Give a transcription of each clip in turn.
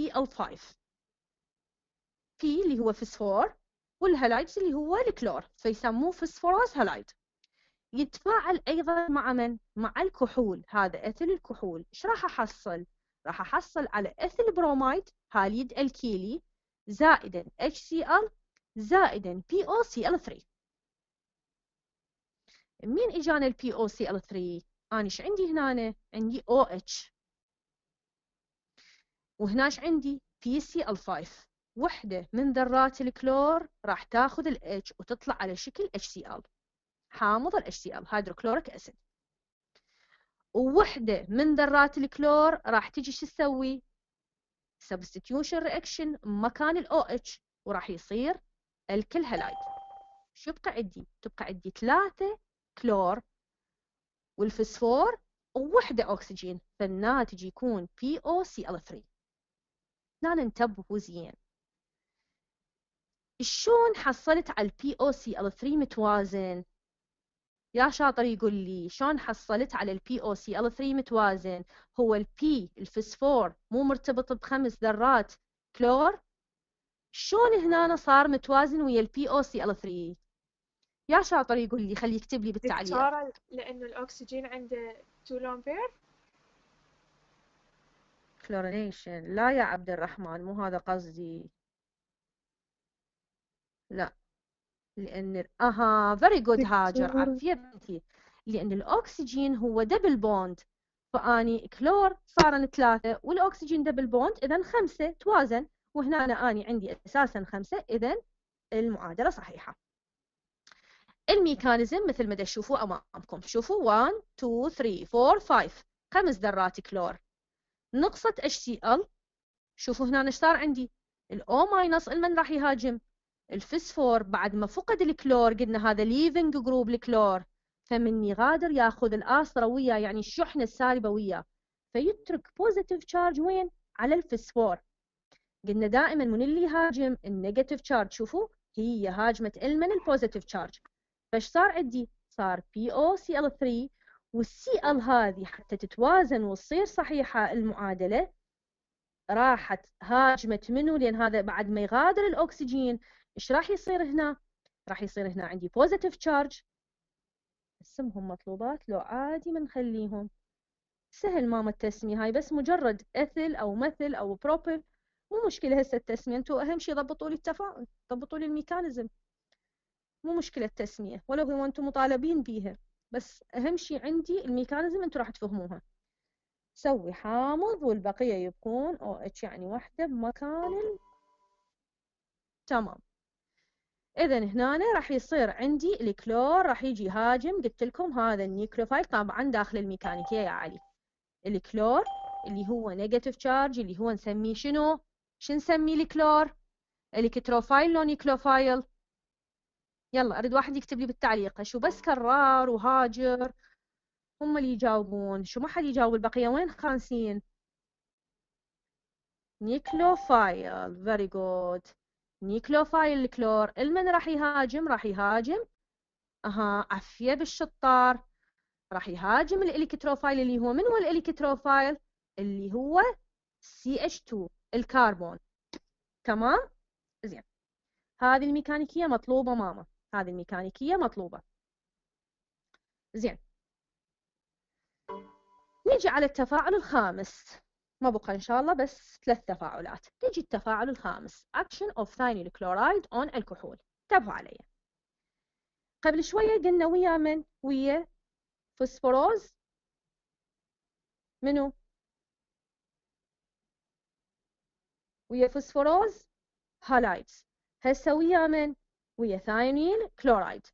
Cl5 P اللي هو فسفور والهالايدز اللي هو الكلور فيسموه فسفوراس هالايد يتفاعل ايضا مع من مع الكحول هذا اثل الكحول ايش راح احصل راح احصل على اثل برومايد هاليد الكيلي زائدا HCl زائدا POCl3 مين اجانا ال POCl3 انا ايش عندي هنا عندي OH وهناش عندي pcl سي ال 5 وحدة من ذرات الكلور راح تاخذ ال H وتطلع على شكل HCl حامض ال HCl هيدروكلوريك أسيد ووحدة من ذرات الكلور راح تجي شو تسوي؟ substitution رياكشن مكان ال OH وراح يصير الكل هلايد شو يبقى عندي؟ تبقى عندي ثلاثة كلور والفسفور ووحدة أكسجين فالناتج يكون POCl3 لا ننتبهوا زين شلون حصلت على البي او سي ال 3 متوازن يا شاطر يقول لي شلون حصلت على البي او سي ال 3 متوازن هو البي الفسفور مو مرتبط بخمس ذرات كلور شلون هنا صار متوازن ويا البي او سي ال 3 يا شاطر يقول لي خليه يكتب لي بالتعليق لانه الاكسجين عنده لون بير فلورينيشن لا يا عبد الرحمن مو هذا قصدي لا لأن أها فيري جود هاجر عرفتي بنتي لأن الأكسجين هو دبل بوند فأني كلور صار ثلاثة والأكسجين دبل بوند إذا خمسة توازن وهنا أنا أني عندي أساسا خمسة إذا المعادلة صحيحة الميكانيزم مثل ما تشوفوا أمامكم شوفوا 1 2 3 4 5 خمس ذرات كلور نقصت HCl شوفوا هنا ايش صار عندي الأو ماينس المن راح يهاجم الفسفور بعد ما فقد الكلور قلنا هذا ليفنج جروب الكلور فمن يغادر ياخذ الآسرة وياه يعني الشحنة السالبة وياه فيترك بوزيتيف تشارج وين؟ على الفسفور قلنا دائما من اللي يهاجم النيجاتيف تشارج شوفوا هي هاجمة المن البوزيتيف تشارج فايش صار عندي؟ صار POCl3 والسي ال هذه حتى تتوازن وتصير صحيحة المعادلة راحت هاجمت منه لأن هذا بعد ما يغادر الأكسجين إيش راح يصير هنا؟ راح يصير هنا عندي بوزيتيف تشارج اسمهم مطلوبات لو عادي ما نخليهم سهل ماما التسمية هاي بس مجرد أثل أو مثل أو بروبل مو مشكلة هسه التسمية انتو أهم شيء ضبطوا لي التفاعل ضبطوا لي الميكانيزم مو مشكلة التسمية ولو هو انتم مطالبين بيها بس أهم شيء عندي الميكانيزم أنتوا راح تفهموها سوي حامض والبقية يبقون او اتش يعني وحده بمكان ال... تمام اذا هنا راح يصير عندي الكلور راح يجي يهاجم قلت لكم هذا النيكلوفايل طبعا داخل الميكانيكية يا علي الكلور اللي هو نيجاتيف تشارج اللي هو نسميه شنو شنسميه الكلور الكتروفايل لو يلا اريد واحد يكتب لي بالتعليق شو بس كرار وهاجر هم اللي يجاوبون شو ما حد يجاوب البقيه وين خانسين نيكلوفايل فيري جود نيكلوفايل الكلور المن راح يهاجم راح يهاجم اها عفيه بالشطار راح يهاجم الالكتروفايل اللي هو من هو الالكتروفايل اللي هو CH2 الكربون تمام زين هذه الميكانيكيه مطلوبه ماما هذه الميكانيكية مطلوبة زين نجي على التفاعل الخامس ما بقى إن شاء الله بس ثلاث تفاعلات نجي التفاعل الخامس Action of thionyl chloride on الكحول انتبهوا علي قبل شوية قلنا ويا من ويا فوسفوروز منو ويا فوسفوروز هالايدز هسه ويا من ويا ثايونيل كلورايد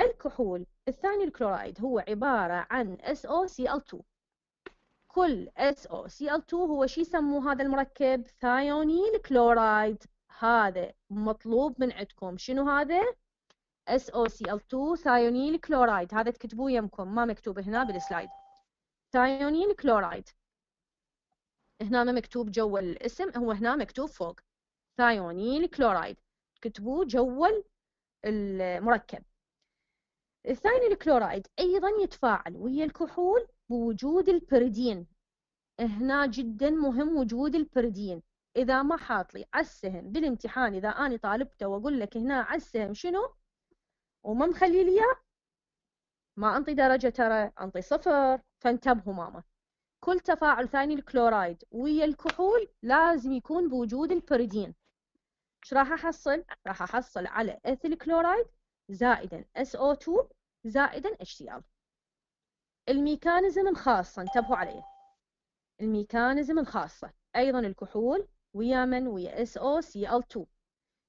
الكحول الثاني الكلورايد هو عبارة عن SOCl2 كل SOCl2 هو شي يسموه هذا المركب ثايونيل كلورايد هذا مطلوب من عندكم شنو هذا SOCl2 ثايونيل كلورايد هذا تكتبوه يمكم ما مكتوب هنا بالسلايد ثايونيل كلورايد هنا ما مكتوب جوا الاسم هو هنا مكتوب فوق ثايونيل كلورايد تكتبوه جوا المركب الثاني الكلورايد ايضا يتفاعل ويا الكحول بوجود البريدين هنا جدا مهم وجود البريدين اذا ما حاط لي على السهم بالامتحان اذا انا طالبته واقول لك هنا على السهم شنو وما مخلي لي ما انطي درجه ترى انطي صفر فانتبهوا ماما كل تفاعل ثاني الكلورايد ويا الكحول لازم يكون بوجود البريدين ايش راح احصل؟ راح احصل على ايثيل كلورايد زائدا SO2 زائدا HCl الميكانيزم الخاصة انتبهوا عليه الميكانيزم الخاصة أيضا الكحول ويا من ويا SOCl2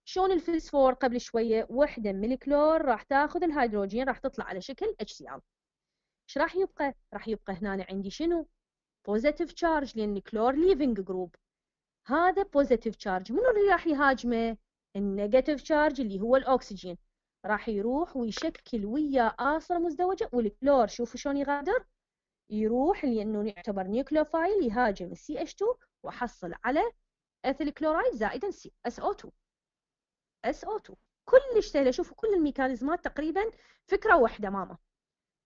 شلون الفلسفور قبل شوية وحدة من الكلور راح تاخذ الهيدروجين راح تطلع على شكل HCl ايش راح يبقى؟ راح يبقى هنا عندي شنو؟ بوزيتيف تشارج لأن الكلور ليفنج جروب هذا بوزيتيف تشارج منو اللي راح يهاجمه النيجاتيف تشارج اللي هو الاكسجين راح يروح ويشكل وياه آصلة مزدوجة والكلور شوفوا شلون يغادر يروح لأنه يعتبر نيوكليوفايل يهاجم السي اتش 2 وأحصل على اثيل كلورايد زائدا سي اس او 2 اس او 2 كلش سهلة شوفوا كل الميكانيزمات تقريبا فكرة واحدة ماما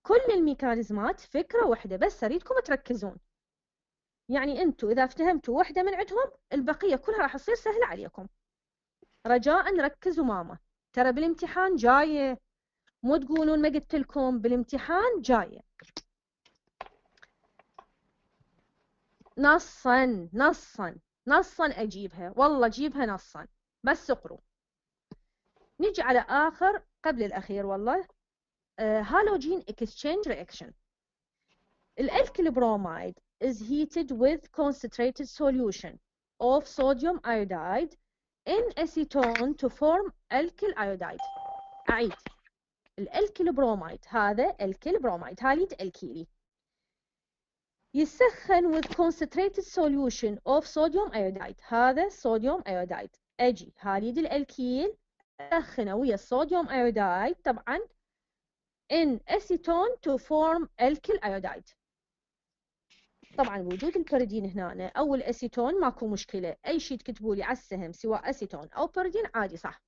كل الميكانيزمات فكرة واحدة بس أريدكم تركزون يعني انتم إذا افتهمتوا واحدة من عندهم البقية كلها راح تصير سهلة عليكم رجاء ركزوا ماما ترى بالامتحان جاية مو تقولون ما قلت لكم بالامتحان جاية نصا نصا نصا أجيبها والله جيبها نصا بس اقروا نجي على آخر قبل الأخير والله هالوجين اكسشينج رياكشن الالكيل برومايد is heated with concentrated solution of sodium iodide in acetone to form alkyl iodide أعيد الالكيل برومايد هذا الكيل برومايد هاليد الكيلي يسخن with concentrated solution of sodium iodide هذا sodium iodide أجي هاليد الالكيل أسخنه ويا sodium iodide طبعا in acetone to form alkyl iodide طبعا وجود البيريدين هنا او الاسيتون ماكو مشكله اي شيء تكتبوا لي على السهم سواء اسيتون او بيريدين عادي صح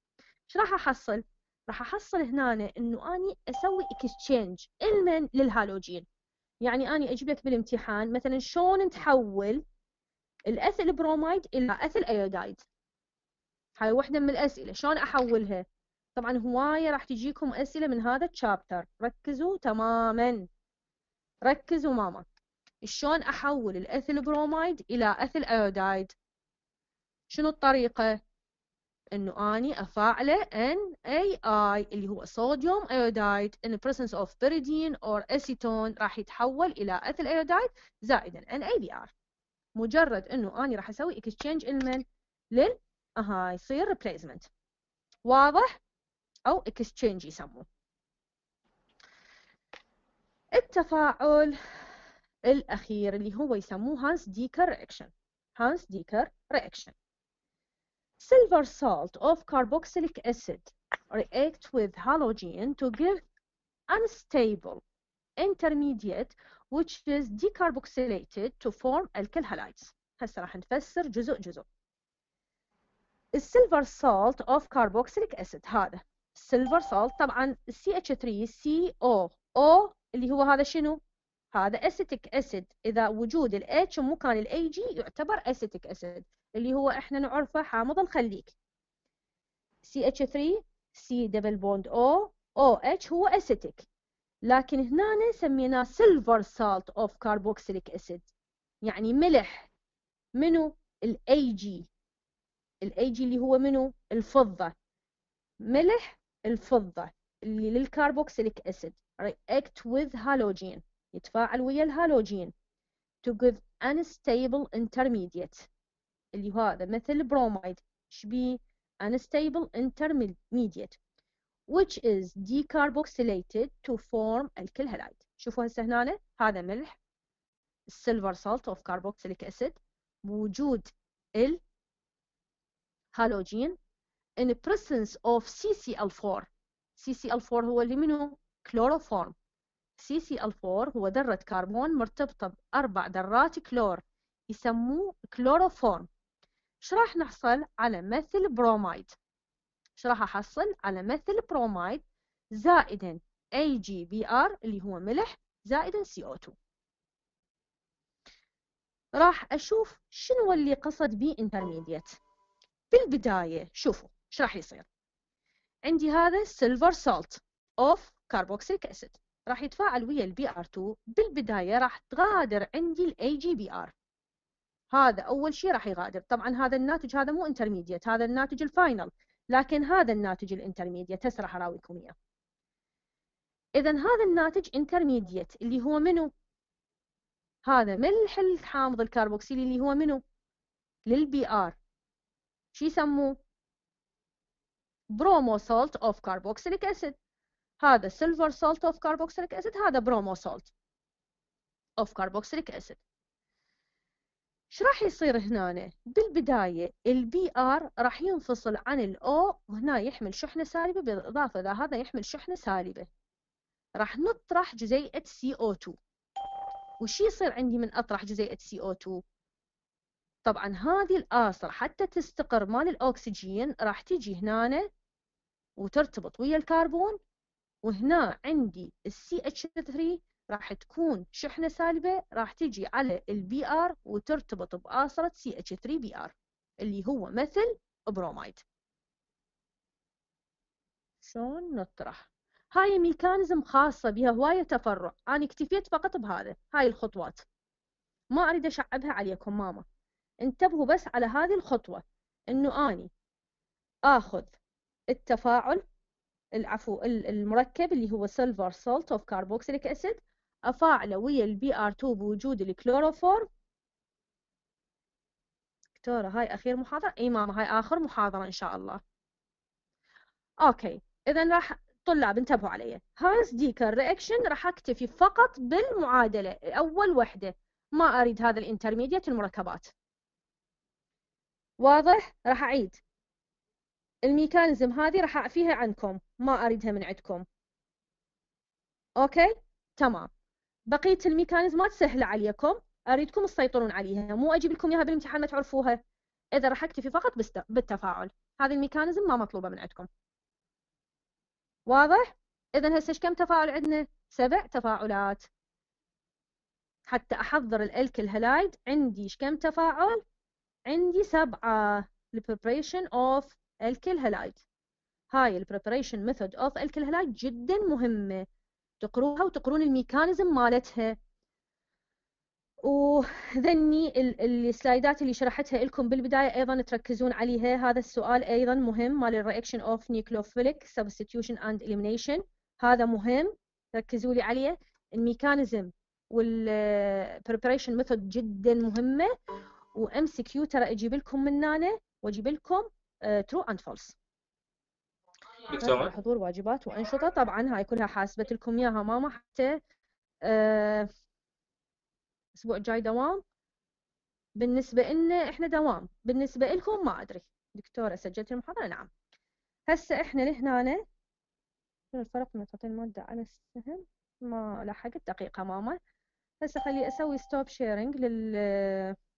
ايش راح احصل راح احصل هنا انه اني اسوي اكستشينج المن للهالوجين يعني اني اجيب لك بالامتحان مثلا شلون نتحول الاثل برومايد الى اثل ايودايد هاي وحده من الاسئله شلون احولها طبعا هوايه راح تجيكم اسئله من هذا الشابتر ركزوا تماما ركزوا ماما شلون احول الاثيل برومايد الى اثيل ايودايد شنو الطريقة انه اني افاعله NAI اللي هو صوديوم ايودايد in برسنس presence of pyridine or acetone راح يتحول الى اثيل ايودايد زائدا ار مجرد انه اني راح اسوي exchange المن لل اها يصير replacement واضح او exchange يسموه التفاعل الأخير اللي هو يسموه هانس ديكر رياكشن هانس ديكر رياكشن silver salt of carboxylic acid react with halogen to give unstable intermediate which is decarboxylated to form alkyl halides هسه راح نفسر جزء جزء السيلفر salt of carboxylic acid هذا السيلفر salt طبعا ch 3 سي او اللي هو هذا شنو هذا اسيتيك اسيد اذا وجود الاتش مكان الاي جي يعتبر اسيتيك اسيد اللي هو احنا نعرفه حامض الخليك CH3 C دبل بوند O OH هو اسيتيك لكن هنا سميناه سيلفر سالت اوف كاربوكسيليك اسيد يعني ملح منو الاي جي الاي جي اللي هو منو الفضه ملح الفضه اللي للكاربوكسيليك اسيد react with halogen يتفاعل ويا الهالوجين to give unstable intermediate اللي هو هذا مثل بروميد شبيه unstable intermediate which is decarboxylated to form alkyl halide شوفوا هسه هنا هذا ملح silver salt of carboxylic acid بوجود ال هالوجين in presence of CCl4 CCl4 هو اللي منه كلوروفورم ccl 4 هو ذرة كربون مرتبطة بأربع ذرات كلور يسموه كلوروفورم ايش راح نحصل على مثل برومايد ايش راح احصل على مثل برومايد زائدا AgBr اللي هو ملح زائدا CO2 راح اشوف شنو اللي قصد بيه انترميديت في البداية شوفوا ايش راح يصير عندي هذا silver salt of carboxylic acid راح يتفاعل ويا البي ار 2 بالبدايه راح تغادر عندي الاي جي بي ار هذا اول شيء راح يغادر طبعا هذا الناتج هذا مو انترميديت هذا الناتج الفاينل لكن هذا الناتج الانترميديت هسه راح اراويكم اياه اذا هذا الناتج انترميديت اللي هو منو هذا ملح الحامض الكربوكسيلي اللي هو منو للبي ار شو يسموه برومو سولت اوف كاربوكسيليك اسيد هذا سيلفر سولت اوف كاربوكسيليك اسيد هذا برومو سولت اوف كاربوكسيليك اسيد ايش راح يصير هنا بالبداية البي ار راح ينفصل عن الاو وهنا يحمل شحنة سالبة بالاضافة الى هذا يحمل شحنة سالبة راح نطرح جزيئة CO2 وش يصير عندي من اطرح جزيئة CO2 طبعا هذه الآصر حتى تستقر مال الأكسجين راح تيجي هنا وترتبط ويا الكربون وهنا عندي السي اتش 3 راح تكون شحنة سالبة راح تجي على البي ار وترتبط باصره سي اتش 3 بي ار اللي هو مثل برومايد شلون نطرح هاي ميكانيزم خاصة بها هواية تفرع أنا اكتفيت فقط بهذا هاي الخطوات ما أريد أشعبها عليكم ماما انتبهوا بس على هذه الخطوة إنه أني آخذ التفاعل العفو المركب اللي هو سيلفر سولت اوف كاربوكسيليك اسيد افاعله ويا البي ار 2 بوجود الكلوروفورم دكتورة هاي اخير محاضرة اي ماما هاي اخر محاضرة ان شاء الله اوكي اذا راح طلاب انتبهوا علي هايس ديكر رياكشن راح اكتفي فقط بالمعادلة اول وحدة ما اريد هذا الانترميديت المركبات واضح راح اعيد الميكانيزم هذه راح اعفيها عنكم ما أريدها من عندكم أوكي تمام بقية الميكانيزمات سهلة عليكم أريدكم تسيطرون عليها مو أجيب لكم إياها بالامتحان ما تعرفوها إذا راح أكتفي فقط بالتفاعل هذه الميكانيزم ما مطلوبة من عندكم واضح؟ إذا هسه ايش كم تفاعل عندنا؟ سبع تفاعلات حتى أحضر الألكل هلايد عندي ايش كم تفاعل؟ عندي سبعة preparation of alkyl halide هاي البريبريشن ميثود اوف هاي جدا مهمه تقروها وتقرون الميكانيزم مالتها وذني السلايدات اللي شرحتها لكم بالبداية أيضا تركزون عليها هذا السؤال أيضا مهم مال الرياكشن اوف نيكلوفيليك سبستيوشن اند اليمينيشن هذا مهم ركزوا لي عليه الميكانيزم والبريبريشن ميثود جدا مهمة وام سي كيو ترى اجيب لكم من هنا واجيب لكم ترو اند فولس دكتورة حضور واجبات وانشطه طبعا هاي كلها حاسبه لكم اياها ماما حتى آه، الاسبوع الجاي دوام بالنسبه لنا احنا دوام بالنسبه لكم ما ادري دكتوره سجلت المحاضره نعم هسه احنا لهنا شنو الفرق بين تعطي الماده على السهم ما لحقت دقيقه ماما هسه خلي اسوي ستوب شيرنج لل